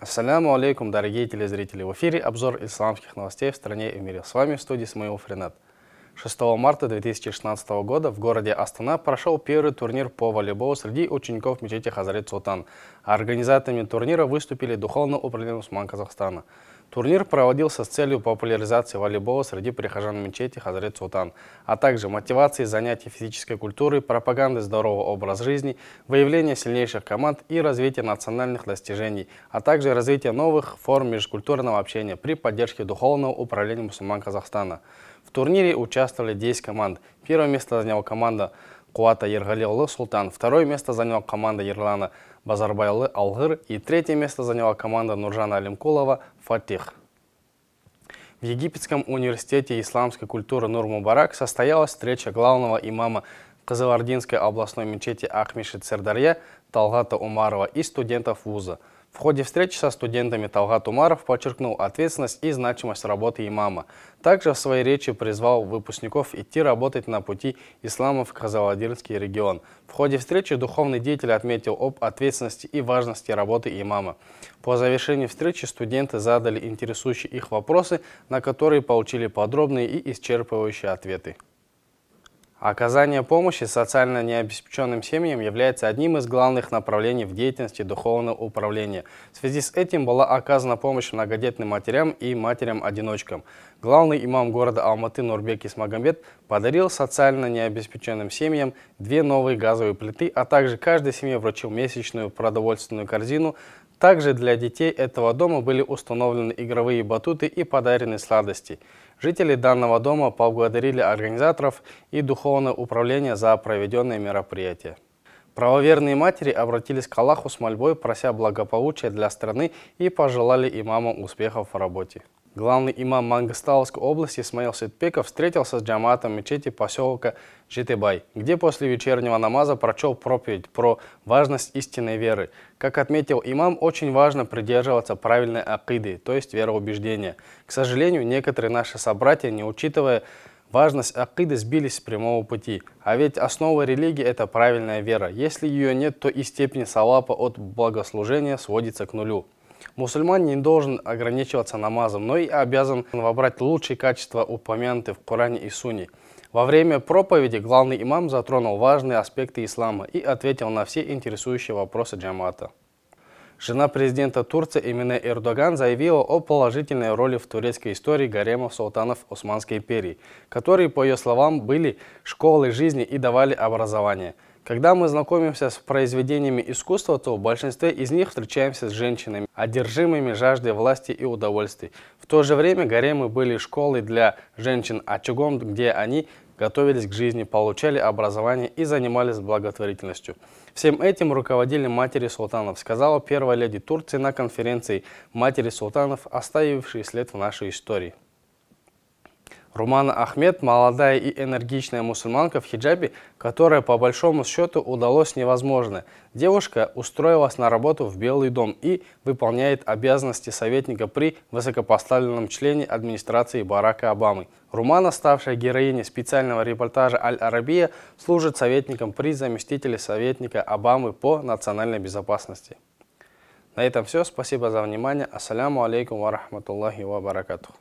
Ассаляму алейкум, дорогие телезрители. В эфире обзор исламских новостей в стране и в мире. С вами в студии Смаил Фринет. 6 марта 2016 года в городе Астана прошел первый турнир по волейболу среди учеников мечети Хазарет Султан. Организаторами турнира выступили Духовное управление Усман Казахстана. Турнир проводился с целью популяризации волейбола среди прихожан мечети Хазрет Султан, а также мотивации занятий физической культуры, пропаганды здорового образа жизни, выявления сильнейших команд и развития национальных достижений, а также развития новых форм межкультурного общения при поддержке Духовного управления мусульман Казахстана. В турнире участвовали 10 команд. Первое место заняла команда Куата Ергалиолы Султан, второе место заняла команда Ерлана – Базарбайлы Алгыр и третье место заняла команда Нуржана Алимкулова «Фатих». В Египетском университете исламской культуры Нур-Мубарак состоялась встреча главного имама Казалардинской областной мечети Ахмиши Цердарья Талгата Умарова и студентов вуза – в ходе встречи со студентами Талгат Умаров подчеркнул ответственность и значимость работы имама. Также в своей речи призвал выпускников идти работать на пути ислама в Казаладинский регион. В ходе встречи духовный деятель отметил об ответственности и важности работы имама. По завершении встречи студенты задали интересующие их вопросы, на которые получили подробные и исчерпывающие ответы. А оказание помощи социально необеспеченным семьям является одним из главных направлений в деятельности духовного управления. В связи с этим была оказана помощь многодетным матерям и матерям-одиночкам. Главный имам города Алматы Нурбек Исмагомбет подарил социально необеспеченным семьям две новые газовые плиты, а также каждой семье вручил месячную продовольственную корзину также для детей этого дома были установлены игровые батуты и подарены сладости. Жители данного дома поблагодарили организаторов и Духовное управление за проведенные мероприятия. Правоверные матери обратились к Аллаху с мольбой, прося благополучия для страны и пожелали имамам успехов в работе. Главный имам Мангостауской области Исмаил Сетпеков встретился с джаматом мечети поселка Житебай, где после вечернего намаза прочел проповедь про важность истинной веры. Как отметил имам, очень важно придерживаться правильной акиды, то есть вероубеждения. К сожалению, некоторые наши собратья, не учитывая важность акиды, сбились с прямого пути. А ведь основа религии – это правильная вера. Если ее нет, то и степень салапа от благослужения сводится к нулю. Мусульман не должен ограничиваться намазом, но и обязан вобрать лучшие качества, упомянутые в Коране и Суне. Во время проповеди главный имам затронул важные аспекты ислама и ответил на все интересующие вопросы джамата. Жена президента Турции имени Эрдоган заявила о положительной роли в турецкой истории гаремов султанов Османской империи, которые, по ее словам, были школой жизни и давали образование – когда мы знакомимся с произведениями искусства, то в большинстве из них встречаемся с женщинами, одержимыми жаждой власти и удовольствий. В то же время гаремы были школой для женщин очагом, а где они готовились к жизни, получали образование и занимались благотворительностью. Всем этим руководили матери султанов, сказала первая леди Турции на конференции «Матери султанов, оставившие след в нашей истории». Румана Ахмед – молодая и энергичная мусульманка в хиджабе, которая по большому счету удалось невозможное. Девушка устроилась на работу в Белый дом и выполняет обязанности советника при высокопоставленном члене администрации Барака Обамы. Румана, ставшая героиней специального репортажа «Аль-Арабия», служит советником при заместителе советника Обамы по национальной безопасности. На этом все. Спасибо за внимание. Ассаляму алейкум ва рахматуллахи ва баракатух.